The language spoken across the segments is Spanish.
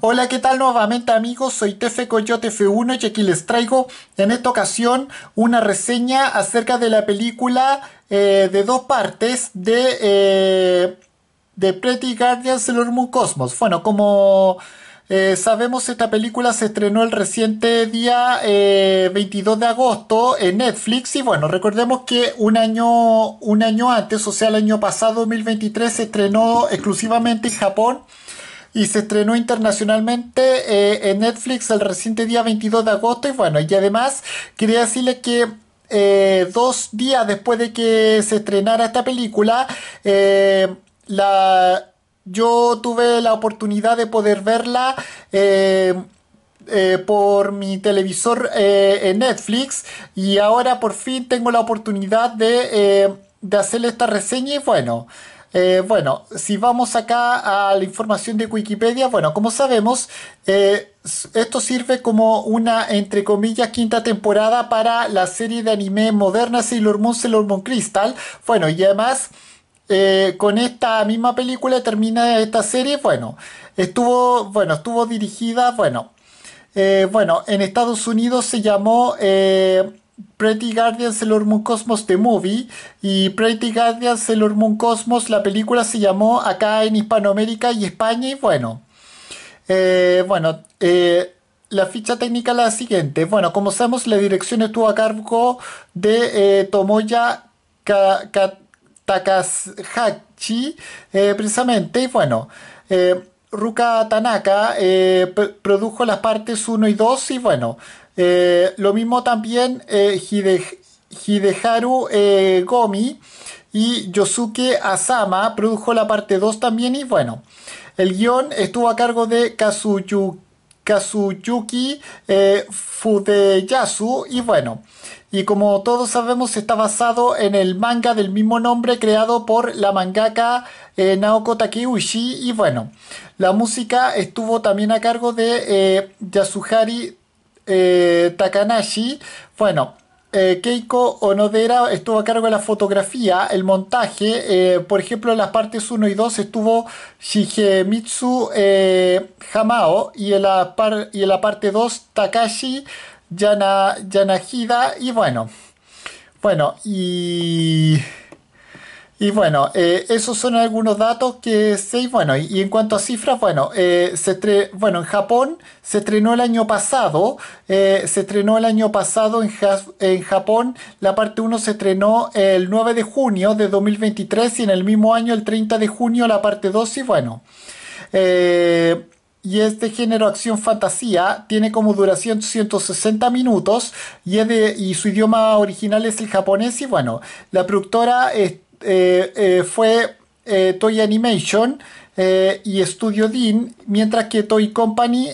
Hola, ¿qué tal nuevamente amigos? Soy Tefe Coyote F1 y aquí les traigo en esta ocasión una reseña acerca de la película eh, de dos partes de, eh, de Pretty Guardian Sailor Moon Cosmos. Bueno, como eh, sabemos esta película se estrenó el reciente día 22 eh, de agosto en Netflix y bueno, recordemos que un año, un año antes, o sea el año pasado 2023, se estrenó exclusivamente en Japón y se estrenó internacionalmente eh, en Netflix el reciente día 22 de agosto y bueno, y además quería decirle que eh, dos días después de que se estrenara esta película, eh, la, yo tuve la oportunidad de poder verla por mi televisor en Netflix y ahora por fin tengo la oportunidad de, de hacer esta reseña y bueno. Eh, bueno, si vamos acá a la información de Wikipedia, bueno, como sabemos, eh, esto sirve como una, entre comillas, quinta temporada para la serie de anime moderna Sailor Moon, Sailor Moon Crystal. Bueno, y además... Eh, con esta misma película termina esta serie. Bueno, estuvo, bueno, estuvo dirigida, bueno, bueno, en Estados Unidos se llamó Pretty Guardians el Moon Cosmos The Movie y Pretty Guardians el Moon Cosmos, la película se llamó acá en Hispanoamérica y España y bueno. Eh, bueno, eh, la ficha técnica es la siguiente. Bueno, como sabemos, la dirección estuvo a cargo de eh, Tomoya Ka Takahashi, precisamente, y bueno. Ruka Tanaka produjo las partes 1 y 2 y bueno, eh, lo mismo también eh, Hideharu eh, Gomi y Yosuke Asama produjo la parte 2 también y bueno, el guión estuvo a cargo de Kazuyuki Fudeyasu y bueno, y como todos sabemos está basado en el manga del mismo nombre creado por la mangaka Naoko Takeuchi y bueno, la música estuvo también a cargo de Yasuhari eh, Takanashi. Bueno, eh, Keiko Onodera estuvo a cargo de la fotografía, el montaje. Eh, por ejemplo, en las partes 1 y 2 estuvo Shigemitsu eh, Hamao y en, la parte 2 Takashi Yana Yanahida. Y bueno, bueno, y... Y bueno, eh, esos son algunos datos que sé. Bueno, y, en cuanto a cifras, bueno, eh, bueno, en Japón se estrenó el año pasado. Eh, se estrenó el año pasado en, Japón. La parte 1 se estrenó el 9 de junio de 2023 y en el mismo año, el 30 de junio, la parte 2. Y bueno. Eh, y es de género acción fantasía, tiene como duración 160 minutos y, es de, y su idioma original es el japonés y bueno, la productora es este, eh, eh, fue eh, Toy Animation y Studio Dean, mientras que Toy Company,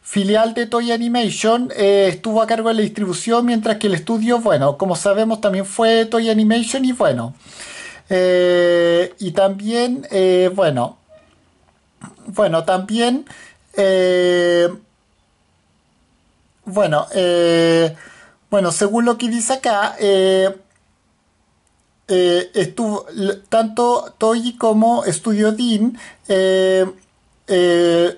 filial de Toy Animation, estuvo a cargo de la distribución, mientras que el estudio, bueno, como sabemos, también fue Toy Animation y bueno. y también, bueno, bueno, también. bueno, bueno, según lo que dice acá, eh, tanto Toji como Studio Dean eh, eh,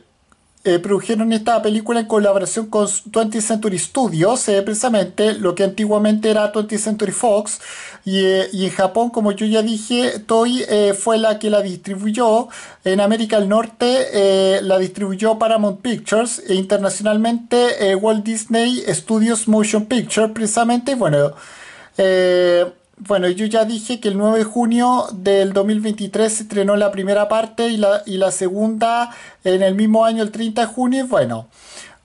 produjeron esta película en colaboración con 20th Century Studios, precisamente lo que antiguamente era 20th Century Fox, y, en Japón, como yo ya dije, Toy fue la que la distribuyó, en América del Norte la distribuyó Paramount Pictures, e internacionalmente Walt Disney Studios Motion Picture, precisamente, bueno... Bueno, yo ya dije que el 9 de junio del 2023 se estrenó la primera parte y la, y la segunda en el mismo año, el 30 de junio. Bueno,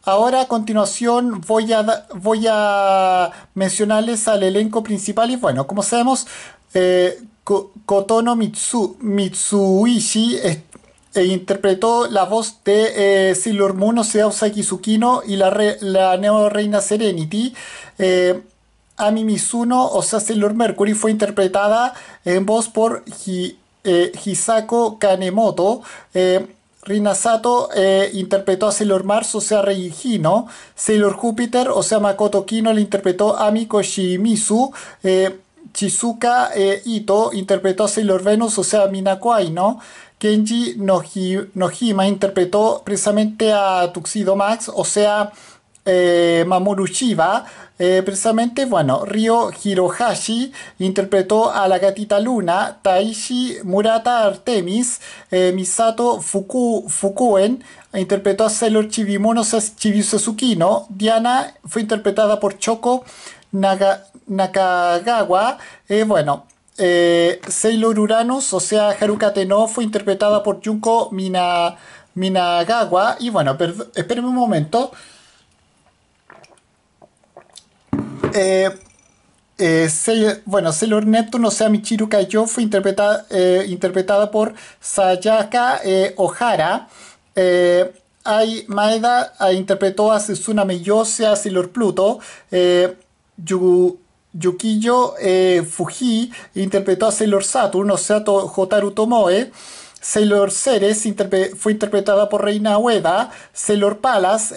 ahora a continuación voy a, voy a mencionarles al elenco principal y bueno, como sabemos, eh, Kotono Mitsu, Mitsuishi e interpretó la voz de eh, Sailor Moon, o sea, y la, la Neo Reina Serenity. Eh, Ami Mizuno o sea, Sailor Mercury fue interpretada en voz por eh, Hisako Kanemoto. Rin eh, Rinasato eh, interpretó a Sailor Mars, o sea, ¿no? Sailor Júpiter, o sea, Makoto Kino, le interpretó a Koshimizu. Koshimizu. Chizuka Ito interpretó a Sailor Venus, o sea, Minako Aino. Kenji Nohima interpretó precisamente a Tuxedo Max, o sea, eh, Mamoru Shiba, eh, precisamente, bueno, Ryo Hirohashi interpretó a la gatita Luna, Taishi Murata Artemis, eh, Misato Fuku, Fukuen interpretó a Sailor Chibimono Chibisuzukino, Diana fue interpretada por Choco Naga, Nakagawa, bueno, Sailor Uranus, o sea, Haruka Teno fue interpretada por Junko Minagawa, y bueno, espérenme un momento. Eh, eh, bueno, Sailor Neptune, o sea, Michiru Kayo, fue interpretada, eh, interpretada por Sayaka Ohara. Ai Maeda interpretó a Setsuna o a Sailor Pluto. Yukiyo Fuji interpretó a Sailor Saturn, o sea, to, Tomoe. Sailor Ceres fue interpretada por Reina Ueda. Sailor Palas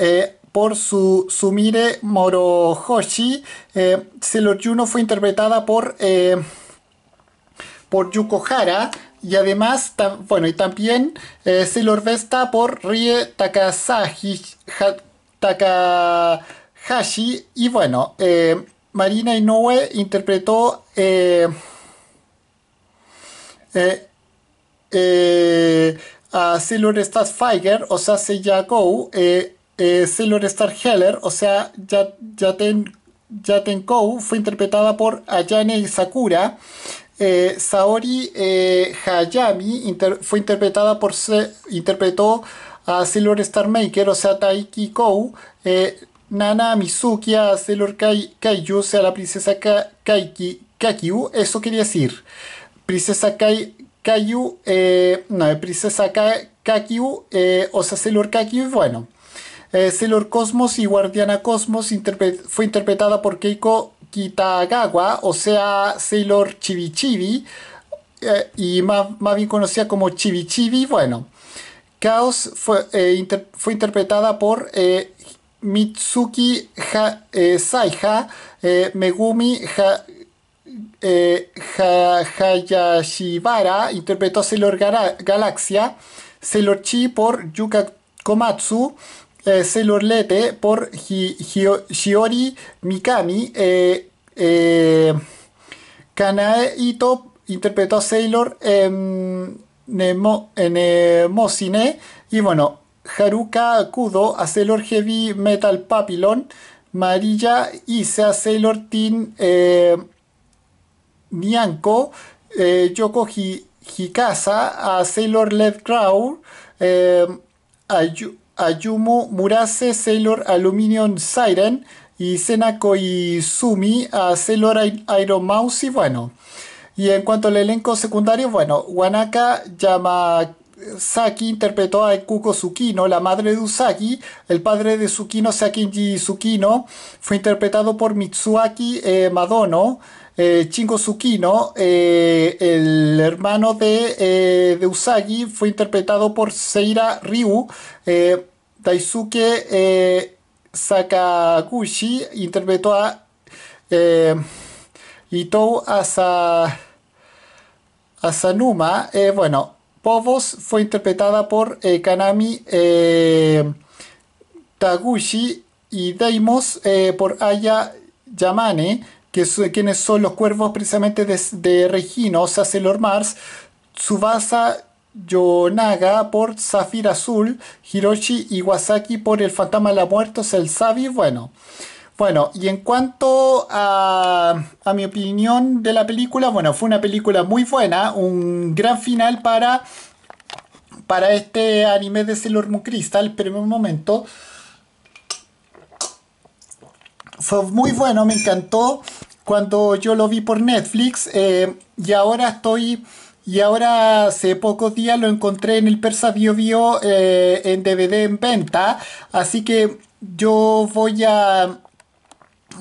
por su Sumire Morohoshi. Eh, Sailor Juno fue interpretada por, eh, por Yuko Hara. Y además, bueno, y también eh, Sailor Vesta por Rie Takahashi. Y bueno, eh, Marina Inoue interpretó... a Sailor fighter o sea, Seiya Sailor Star Heller, o sea, Yaten, Yaten Kou, fue interpretada por Ayane Sakura. Eh, Saori eh, Hayami fue interpretada por se interpretó a Sailor Star Maker, o sea, Taiki Kou. Eh, Nana Mizuki a Sailor Kai, Kaiju, o sea, la princesa Kai... Kaiki, Kakiu, eso quería decir. Princesa Kai, Kaiju, eh, no, Princesa Kai... Kakiu, eh, o sea, Sailor Kakiu, bueno. Eh, Sailor Cosmos y Guardiana Cosmos fue interpretada por Keiko Kitagawa, o sea, Sailor Chibi eh, y más, bien conocida como Chibichibi. Bueno, Chaos fue, eh, fue interpretada por Mitsuki Saiha, Megumi Hayashibara interpretó Sailor Galaxia, Sailor Chi por Yuka Komatsu, eh, Sailor Lete por Shiori Mikami. Eh, eh, Kanae Ito interpretó a Sailor Nemo, Nemosine. Y bueno, Haruka Kudo a Sailor Heavy Metal Papillon. Marilla a Sailor Teen Nianko. Yoko Hikasa a Sailor Led Crow. Ayumu Murase Sailor Aluminium Siren y Senako Izumi, Sailor Iron Mouse y bueno. Y en cuanto al elenco secundario, bueno, Wanaka Saki interpretó a Kuko Tsukino, la madre de Usagi. El padre de Tsukino, Sakinji Tsukino, fue interpretado por Mitsuaki eh, Madono. Chingo eh, Tsukino, eh, el hermano de, de, Usagi, fue interpretado por Seira Ryu. Daisuke eh, Sakaguchi interpretó a eh, Itou Asa, Asanuma. Eh, bueno, Povos fue interpretada por Kanami Taguchi y Deimos por Aya Yamane, que quienes son los cuervos precisamente de, Regino, o sea, Sailor Mars. Tsubasa Yonaga por Zafir Azul, Hiroshi Iwasaki por El Fantasma de la Muerte, el Sabi, bueno. Bueno, y en cuanto a, a, mi opinión de la película, bueno, fue una película muy buena, un gran final para, para este anime de Sailor Moon Crystal, pero en un momento. Fue muy bueno, me encantó cuando yo lo vi por Netflix eh, y ahora estoy y ahora hace pocos días lo encontré en el Persa Bio Bio eh, en DVD en venta. Así que yo voy a.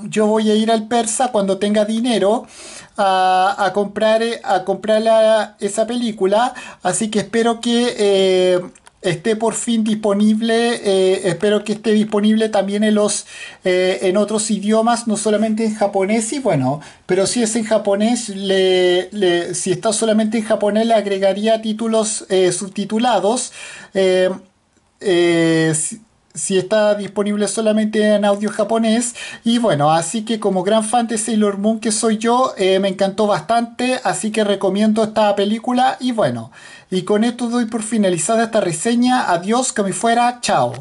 Yo voy a ir al Persa cuando tenga dinero a, comprar, a comprar esa película. Así que espero que. Eh, esté por fin disponible. Eh, espero que esté disponible también en, los, eh, en otros idiomas, no solamente en japonés. Y bueno, pero si es en japonés, le, si está solamente en japonés, le agregaría títulos eh, subtitulados si está disponible solamente en audio japonés. Y bueno, así que como gran fan de Sailor Moon que soy yo, eh, me encantó bastante, así que recomiendo esta película. Y bueno, y con esto doy por finalizada esta reseña. Adiós, que me fuera, chao.